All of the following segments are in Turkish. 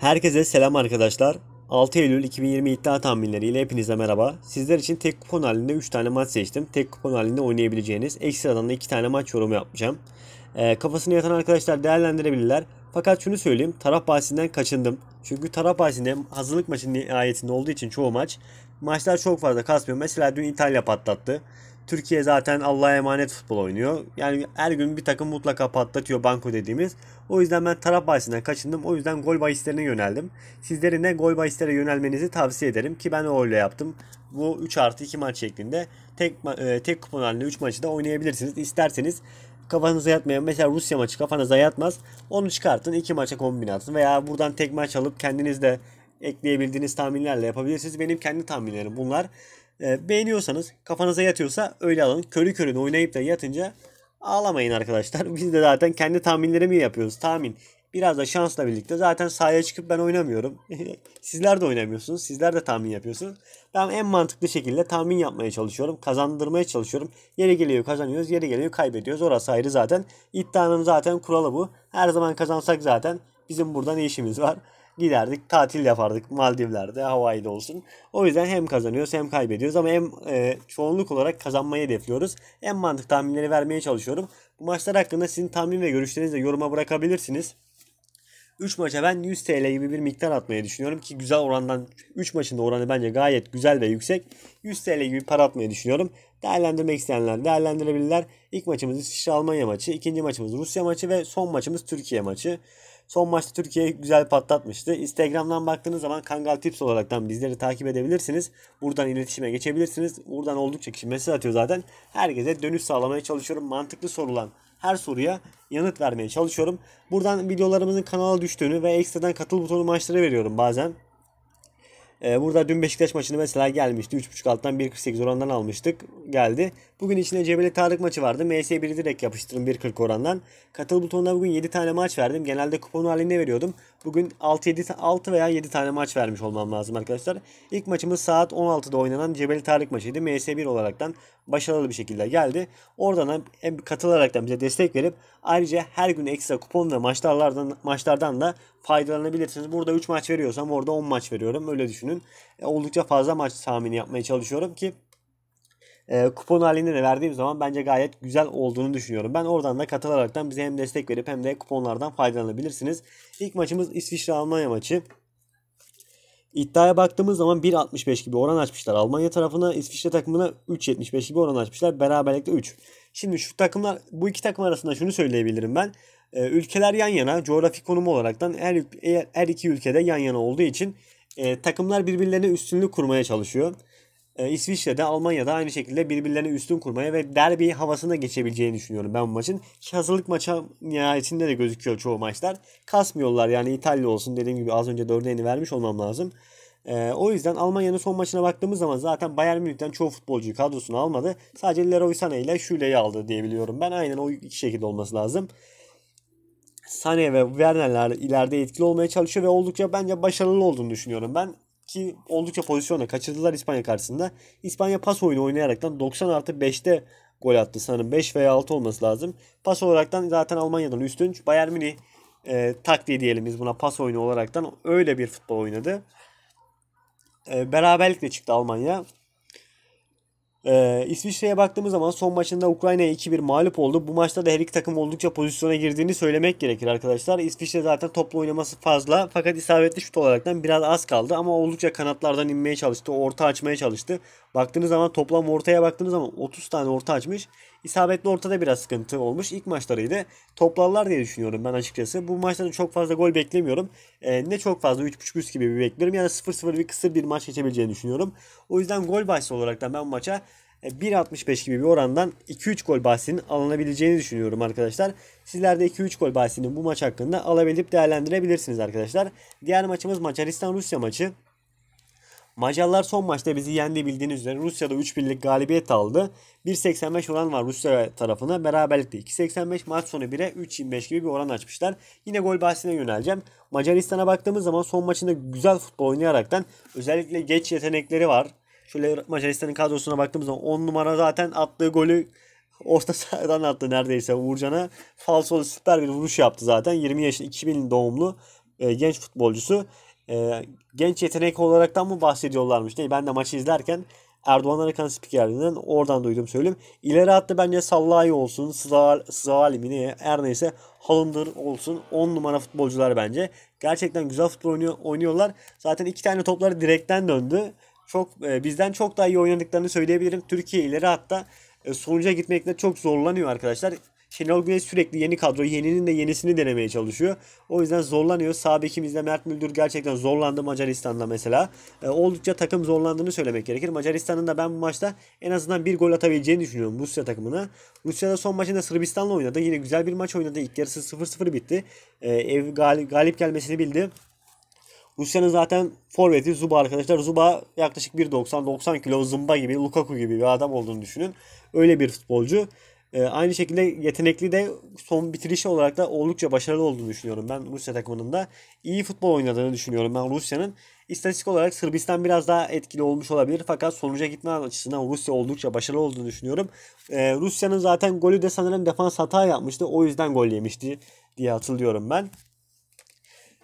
Herkese selam arkadaşlar. 6 Eylül 2020 iddia tahminleriyle hepinize merhaba. Sizler için tek kupon halinde 3 tane maç seçtim. Tek kupon halinde oynayabileceğiniz ekstradan da 2 tane maç yorumu yapacağım. E, ee, kafasını yatan arkadaşlar değerlendirebilirler. Fakat şunu söyleyeyim taraf bahsinden kaçındım. Çünkü taraf bahsinde hazırlık maçı nihayetinde olduğu için çoğu maç maçlar çok fazla kasmıyor. Mesela dün İtalya patlattı. Türkiye zaten Allah'a emanet futbol oynuyor. Yani her gün bir takım mutlaka patlatıyor banko dediğimiz. O yüzden ben taraf bahisinden kaçındım. O yüzden gol bahislerine yöneldim. Sizlerin de gol bahislere yönelmenizi tavsiye ederim ki ben öyle yaptım. Bu 3 artı 2 maç şeklinde tek, e, tek kupon halinde 3 maçı da oynayabilirsiniz. İsterseniz kafanıza yatmayan mesela Rusya maçı kafanıza yatmaz. Onu çıkartın iki maça kombin atın veya buradan tek maç alıp kendiniz de ekleyebildiğiniz tahminlerle yapabilirsiniz. Benim kendi tahminlerim bunlar. E, beğeniyorsanız kafanıza yatıyorsa öyle alın. Körü körüne oynayıp da yatınca ağlamayın arkadaşlar. Biz de zaten kendi tahminlerimi yapıyoruz. Tahmin biraz da şansla birlikte. Zaten sahaya çıkıp ben oynamıyorum. Sizler de oynamıyorsunuz. Sizler de tahmin yapıyorsunuz. Ben en mantıklı şekilde tahmin yapmaya çalışıyorum. Kazandırmaya çalışıyorum. Yeri geliyor kazanıyoruz. Yeri geliyor kaybediyoruz. Orası ayrı zaten. İddianın zaten kuralı bu. Her zaman kazansak zaten bizim burada ne işimiz var? giderdik tatil yapardık Maldivler'de Hawaii'de olsun. O yüzden hem kazanıyoruz hem kaybediyoruz ama hem e, çoğunluk olarak kazanmayı hedefliyoruz. En mantık tahminleri vermeye çalışıyorum. Bu maçlar hakkında sizin tahmin ve görüşlerinizi de yoruma bırakabilirsiniz. 3 maça ben 100 TL gibi bir miktar atmayı düşünüyorum ki güzel orandan 3 maçın da oranı bence gayet güzel ve yüksek. 100 TL gibi para atmayı düşünüyorum. Değerlendirmek isteyenler değerlendirebilirler. İlk maçımız İsviçre Almanya maçı, ikinci maçımız Rusya maçı ve son maçımız Türkiye maçı. Son maçta Türkiye güzel patlatmıştı. Instagram'dan baktığınız zaman Kangal Tips olaraktan bizleri takip edebilirsiniz. Buradan iletişime geçebilirsiniz. Buradan oldukça kişi mesaj atıyor zaten. Herkese dönüş sağlamaya çalışıyorum. Mantıklı sorulan her soruya yanıt vermeye çalışıyorum. Buradan videolarımızın kanala düştüğünü ve ekstradan katıl butonu maçlara veriyorum bazen. Ee, burada dün Beşiktaş maçını mesela gelmişti. 3.5 alttan 1.48 orandan almıştık. Geldi. Bugün içinde Cebeli Tarık maçı vardı. MS1'i direkt yapıştırdım 1.40 orandan. Katıl butonuna bugün 7 tane maç verdim. Genelde kupon halinde veriyordum. Bugün 6, 7, 6 veya 7 tane maç vermiş olmam lazım arkadaşlar. İlk maçımız saat 16'da oynanan Cebeli Tarık maçıydı. MS1 olaraktan başarılı bir şekilde geldi. Oradan hem katılaraktan bize destek verip ayrıca her gün ekstra kupon ve maçlardan, maçlardan da faydalanabilirsiniz. Burada 3 maç veriyorsam orada 10 maç veriyorum. Öyle düşünün. E, oldukça fazla maç tahmini yapmaya çalışıyorum ki e, kupon halinde de verdiğim zaman bence gayet güzel olduğunu düşünüyorum. Ben oradan da katılaraktan bize hem destek verip hem de kuponlardan faydalanabilirsiniz. İlk maçımız İsviçre-Almanya maçı. İddiaya baktığımız zaman 1.65 gibi oran açmışlar. Almanya tarafına İsviçre takımına 3.75 gibi oran açmışlar. Beraberlikte 3. Şimdi şu takımlar bu iki takım arasında şunu söyleyebilirim ben. Ee, ülkeler yan yana coğrafi konumu olaraktan her, her iki ülkede yan yana olduğu için e, takımlar birbirlerine üstünlük kurmaya çalışıyor. E, İsviçre'de, Almanya'da aynı şekilde birbirlerine üstün kurmaya ve derbi havasına geçebileceğini düşünüyorum ben bu maçın. hazırlık maça nihayetinde de gözüküyor çoğu maçlar. Kasmıyorlar yani İtalya olsun dediğim gibi az önce dörde yeni vermiş olmam lazım. Ee, o yüzden Almanya'nın son maçına baktığımız zaman zaten Bayern Münih'ten çoğu futbolcuyu kadrosunu almadı. Sadece Leroy Sané ile Şüle'yi aldı diyebiliyorum. Ben aynen o iki şekilde olması lazım. Sané ve Werner'ler ileride etkili olmaya çalışıyor ve oldukça bence başarılı olduğunu düşünüyorum ben ki oldukça pozisyonla kaçırdılar İspanya karşısında. İspanya pas oyunu oynayaraktan 90 artı 5'te gol attı sanırım. 5 veya 6 olması lazım. Pas olaraktan zaten Almanya'dan üstün. Bayern Münih e, taktiği diyelim biz buna pas oyunu olaraktan öyle bir futbol oynadı. E, beraberlikle çıktı Almanya. Ee, İsviçre'ye baktığımız zaman son maçında Ukrayna'ya 2-1 mağlup oldu. Bu maçta da her iki takım oldukça pozisyona girdiğini söylemek gerekir arkadaşlar. İsviçre zaten toplu oynaması fazla fakat isabetli şut olaraktan biraz az kaldı ama oldukça kanatlardan inmeye çalıştı. Orta açmaya çalıştı. Baktığınız zaman toplam ortaya baktığınız zaman 30 tane orta açmış. İsabetli ortada biraz sıkıntı olmuş. İlk maçlarıydı. Toplarlar diye düşünüyorum ben açıkçası. Bu maçta da çok fazla gol beklemiyorum. Ee, ne çok fazla 3.5 üst gibi bir beklerim. Yani 0-0 bir kısır bir maç geçebileceğini düşünüyorum. O yüzden gol olarak da ben bu maça 1.65 e, gibi bir orandan 2-3 gol bahsinin alınabileceğini düşünüyorum arkadaşlar. Sizler de 2-3 gol bahsini bu maç hakkında alabilip değerlendirebilirsiniz arkadaşlar. Diğer maçımız Macaristan-Rusya maçı. Macarlar son maçta bizi yendi bildiğiniz üzere Rusya'da 3-1'lik galibiyet aldı. 1.85 oran var Rusya tarafına. Beraberlikte 2.85 maç sonu 1'e 3.25 gibi bir oran açmışlar. Yine gol bahsine yöneleceğim. Macaristan'a baktığımız zaman son maçında güzel futbol oynayaraktan özellikle geç yetenekleri var. Şöyle Macaristan'ın kadrosuna baktığımız zaman 10 numara zaten attığı golü orta sahadan attı neredeyse Uğurcan'a. Falsolu süper bir vuruş yaptı zaten. 20 yaşında 2000 doğumlu e, genç futbolcusu. E, genç yetenek olaraktan mı bahsediyorlarmış? Değil, ben de maçı izlerken Erdoğan Arakan spikerlerinden oradan duydum söyleyeyim. İleri attı bence Sallai olsun, sızal mi her neyse Halındır olsun 10 numara futbolcular bence. Gerçekten güzel futbol oynuyor, oynuyorlar. Zaten iki tane topları direkten döndü çok e, bizden çok daha iyi oynadıklarını söyleyebilirim. Türkiye ileri hatta e, sonuca gitmekte çok zorlanıyor arkadaşlar. Şenol Güneş sürekli yeni kadro, yeninin de yenisini denemeye çalışıyor. O yüzden zorlanıyor. Sağ bekimizde Mert Müldür gerçekten zorlandı Macaristan'da mesela. E, oldukça takım zorlandığını söylemek gerekir. Macaristan'ın da ben bu maçta en azından bir gol atabileceğini düşünüyorum Rusya takımına. Rusya'da son maçında Sırbistan'la oynadı. Yine güzel bir maç oynadı. İlk yarısı 0-0 bitti. E, ev galip, galip gelmesini bildi. Rusya'nın zaten forveti Zuba arkadaşlar. Zuba yaklaşık 1.90-90 kilo Zumba gibi Lukaku gibi bir adam olduğunu düşünün. Öyle bir futbolcu. E, aynı şekilde yetenekli de son bitirişi olarak da oldukça başarılı olduğunu düşünüyorum. Ben Rusya takımının da iyi futbol oynadığını düşünüyorum. Ben Rusya'nın istatistik olarak Sırbistan biraz daha etkili olmuş olabilir. Fakat sonuca gitme açısından Rusya oldukça başarılı olduğunu düşünüyorum. E, Rusya'nın zaten golü de sanırım defans hata yapmıştı. O yüzden gol yemişti diye hatırlıyorum ben.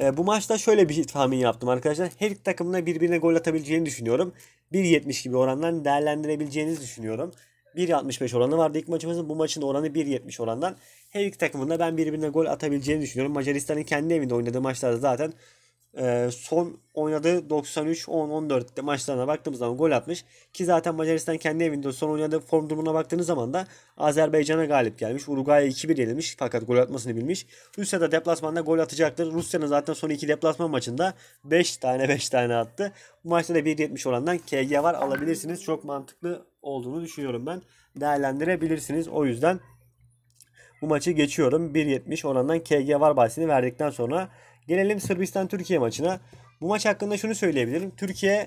E, bu maçta şöyle bir tahmin yaptım arkadaşlar. Her iki takımın da birbirine gol atabileceğini düşünüyorum. 1.70 gibi orandan değerlendirebileceğinizi düşünüyorum. 1.65 oranı vardı ilk maçımızın. Bu maçın oranı 1.70 orandan. Her iki takımın da ben birbirine gol atabileceğini düşünüyorum. Macaristan'ın kendi evinde oynadığı maçlarda zaten e, son oynadığı 93-10-14 maçlarına baktığımız zaman gol atmış. Ki zaten Macaristan kendi evinde son oynadığı form durumuna baktığınız zaman da Azerbaycan'a galip gelmiş. Uruguay'a 2-1 yenilmiş fakat gol atmasını bilmiş. Rusya'da deplasmanda gol atacaktır. Rusya'nın zaten son iki deplasman maçında 5 tane 5 tane attı. Bu maçta da 1.70 orandan KG var alabilirsiniz. Çok mantıklı olduğunu düşünüyorum ben. Değerlendirebilirsiniz. O yüzden bu maçı geçiyorum. 1.70 orandan KG var bahsini verdikten sonra Gelelim Sırbistan-Türkiye maçına. Bu maç hakkında şunu söyleyebilirim. Türkiye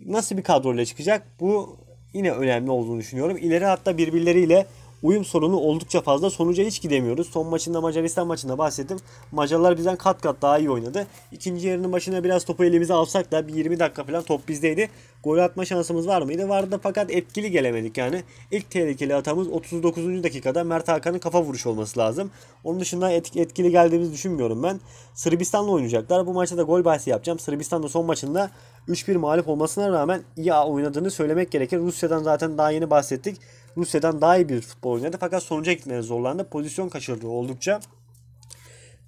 nasıl bir kadroyla çıkacak? Bu yine önemli olduğunu düşünüyorum. İleri hatta birbirleriyle uyum sorunu oldukça fazla. Sonuca hiç gidemiyoruz. Son maçında Macaristan maçında bahsettim. Macarlar bizden kat kat daha iyi oynadı. İkinci yarının başına biraz topu elimize alsak da bir 20 dakika falan top bizdeydi. Gol atma şansımız var mıydı? Vardı fakat etkili gelemedik yani. İlk tehlikeli atamız 39. dakikada Mert Hakan'ın kafa vuruşu olması lazım. Onun dışında etkili geldiğimizi düşünmüyorum ben. Sırbistan'la oynayacaklar. Bu maçta da gol bahsi yapacağım. Sırbistan'da son maçında 3-1 mağlup olmasına rağmen iyi oynadığını söylemek gerekir. Rusya'dan zaten daha yeni bahsettik. Rusya'dan daha iyi bir futbol oynadı fakat sonuca gitmeye zorlandı. Pozisyon kaçırdı oldukça.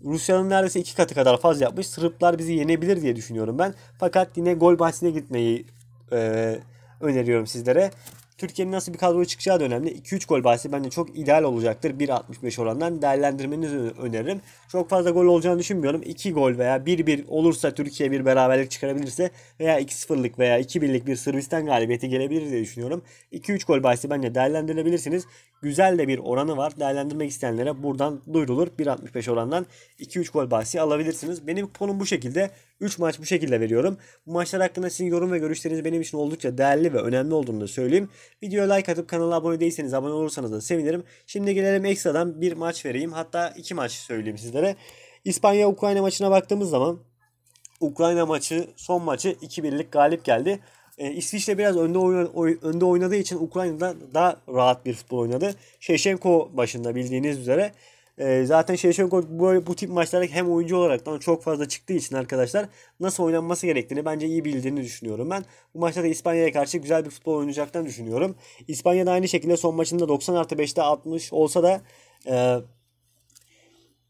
Rusya'nın neredeyse iki katı kadar fazla yapmış. Sırplar bizi yenebilir diye düşünüyorum ben. Fakat yine gol bahsine gitmeyi e, öneriyorum sizlere. Türkiye'nin nasıl bir kadroya çıkacağı da önemli. 2-3 gol bahsi bence çok ideal olacaktır. 1.65 orandan değerlendirmenizi öneririm. Çok fazla gol olacağını düşünmüyorum. 2 gol veya 1-1 olursa Türkiye bir beraberlik çıkarabilirse veya 2-0'lık veya 2-1'lik bir Sırbistan galibiyeti gelebilir diye düşünüyorum. 2-3 gol bahsi bence değerlendirebilirsiniz. Güzel de bir oranı var. Değerlendirmek isteyenlere buradan duyurulur. 1.65 orandan 2-3 gol bahsi alabilirsiniz. Benim konum bu şekilde. 3 maç bu şekilde veriyorum. Bu maçlar hakkında sizin yorum ve görüşleriniz benim için oldukça değerli ve önemli olduğunu da söyleyeyim. Videoya like atıp kanala abone değilseniz abone olursanız da sevinirim. Şimdi gelelim ekstradan bir maç vereyim. Hatta iki maç söyleyeyim sizlere. İspanya-Ukrayna maçına baktığımız zaman Ukrayna maçı son maçı 2-1'lik galip geldi. E, İsviçre biraz önde, oyna, önde oynadığı için Ukrayna'da daha rahat bir futbol oynadı. Şevşenko başında bildiğiniz üzere. E, zaten Şevçenko böyle bu tip maçlarda hem oyuncu olarak da çok fazla çıktığı için arkadaşlar nasıl oynanması gerektiğini bence iyi bildiğini düşünüyorum ben. Bu maçta da İspanya'ya karşı güzel bir futbol oynayacaklarını düşünüyorum. İspanya da aynı şekilde son maçında 90 artı 5'te 60 olsa da e,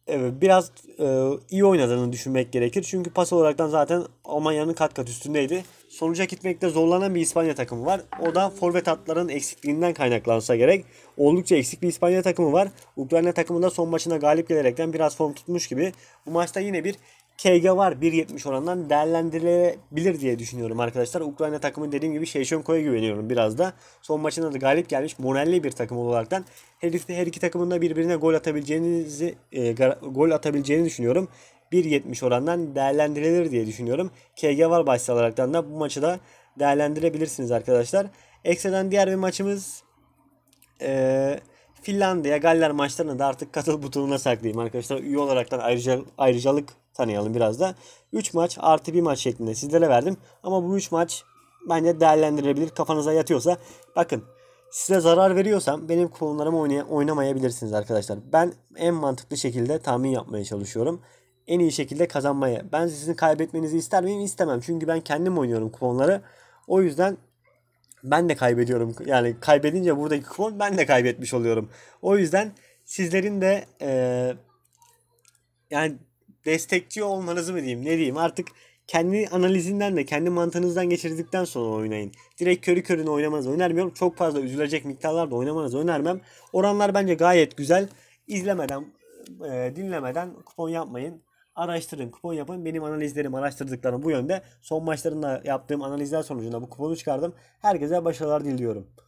evet, biraz e, iyi oynadığını düşünmek gerekir. Çünkü pas olaraktan zaten Almanya'nın kat kat üstündeydi. Sonuca gitmekte zorlanan bir İspanya takımı var. O da forvet hatlarının eksikliğinden kaynaklansa gerek. Oldukça eksik bir İspanya takımı var. Ukrayna takımı da son maçına galip gelerekten biraz form tutmuş gibi. Bu maçta yine bir KG var 1.70 orandan değerlendirilebilir diye düşünüyorum arkadaşlar. Ukrayna takımı dediğim gibi Şevçenko'ya güveniyorum biraz da. Son maçında da galip gelmiş moralli bir takım olaraktan. Her, iki her iki takımın da birbirine gol atabileceğinizi e, gol atabileceğini düşünüyorum. 1.70 orandan değerlendirilir diye düşünüyorum. KG var bahsi olaraktan da bu maçı da değerlendirebilirsiniz arkadaşlar. ekseden diğer bir maçımız eee Finlandiya, Galler maçlarına da artık katıl butonuna saklayayım arkadaşlar. Üye olaraktan ayrıca, ayrıcalık tanıyalım biraz da. 3 maç artı 1 maç şeklinde sizlere verdim. Ama bu 3 maç bence değerlendirilebilir. Kafanıza yatıyorsa bakın size zarar veriyorsam benim kuponlarımı oynay- oynamayabilirsiniz arkadaşlar. Ben en mantıklı şekilde tahmin yapmaya çalışıyorum. En iyi şekilde kazanmaya. Ben sizin kaybetmenizi ister miyim? İstemem. Çünkü ben kendim oynuyorum kuponları. O yüzden ben de kaybediyorum. Yani kaybedince buradaki kupon ben de kaybetmiş oluyorum. O yüzden sizlerin de e, yani destekçi olmanızı mı diyeyim ne diyeyim artık kendi analizinden de kendi mantığınızdan geçirdikten sonra oynayın. Direkt körü körüne oynamanızı önermiyorum. Çok fazla üzülecek miktarlarda oynamanızı önermem. Oranlar bence gayet güzel. İzlemeden, e, dinlemeden kupon yapmayın. Araştırın, kupon yapın. Benim analizlerim, araştırdıklarım bu yönde. Son maçlarında yaptığım analizler sonucunda bu kuponu çıkardım. Herkese başarılar diliyorum.